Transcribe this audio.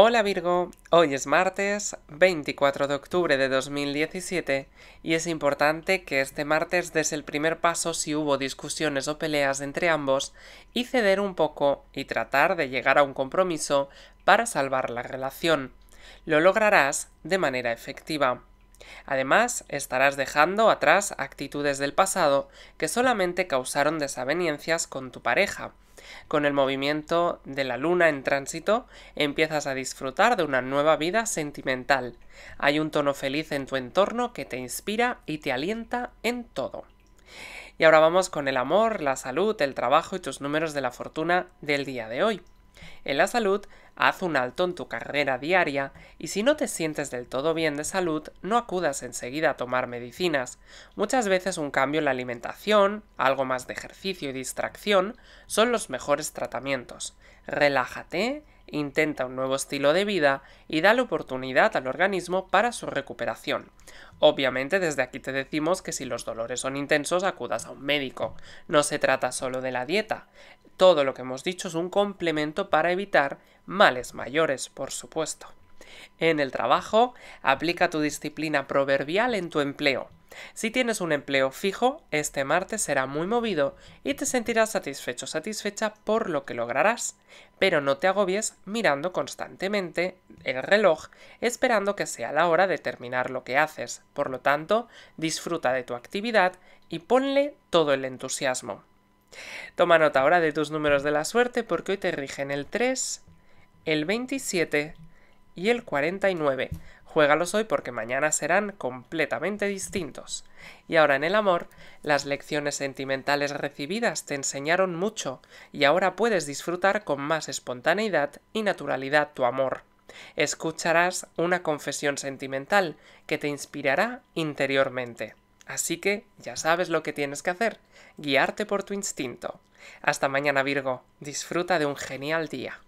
Hola Virgo, hoy es martes 24 de octubre de 2017 y es importante que este martes des el primer paso si hubo discusiones o peleas entre ambos y ceder un poco y tratar de llegar a un compromiso para salvar la relación. Lo lograrás de manera efectiva. Además, estarás dejando atrás actitudes del pasado que solamente causaron desavenencias con tu pareja. Con el movimiento de la luna en tránsito, empiezas a disfrutar de una nueva vida sentimental. Hay un tono feliz en tu entorno que te inspira y te alienta en todo. Y ahora vamos con el amor, la salud, el trabajo y tus números de la fortuna del día de hoy. En la salud Haz un alto en tu carrera diaria y si no te sientes del todo bien de salud, no acudas enseguida a tomar medicinas. Muchas veces un cambio en la alimentación, algo más de ejercicio y distracción son los mejores tratamientos. Relájate, intenta un nuevo estilo de vida y da la oportunidad al organismo para su recuperación. Obviamente desde aquí te decimos que si los dolores son intensos acudas a un médico. No se trata solo de la dieta. Todo lo que hemos dicho es un complemento para evitar males mayores, por supuesto. En el trabajo, aplica tu disciplina proverbial en tu empleo. Si tienes un empleo fijo, este martes será muy movido y te sentirás satisfecho satisfecha por lo que lograrás, pero no te agobies mirando constantemente el reloj esperando que sea la hora de terminar lo que haces. Por lo tanto, disfruta de tu actividad y ponle todo el entusiasmo. Toma nota ahora de tus números de la suerte porque hoy te rigen el 3, el 27 y el 49. Juégalos hoy porque mañana serán completamente distintos. Y ahora en el amor, las lecciones sentimentales recibidas te enseñaron mucho y ahora puedes disfrutar con más espontaneidad y naturalidad tu amor. Escucharás una confesión sentimental que te inspirará interiormente. Así que ya sabes lo que tienes que hacer, guiarte por tu instinto. Hasta mañana Virgo, disfruta de un genial día.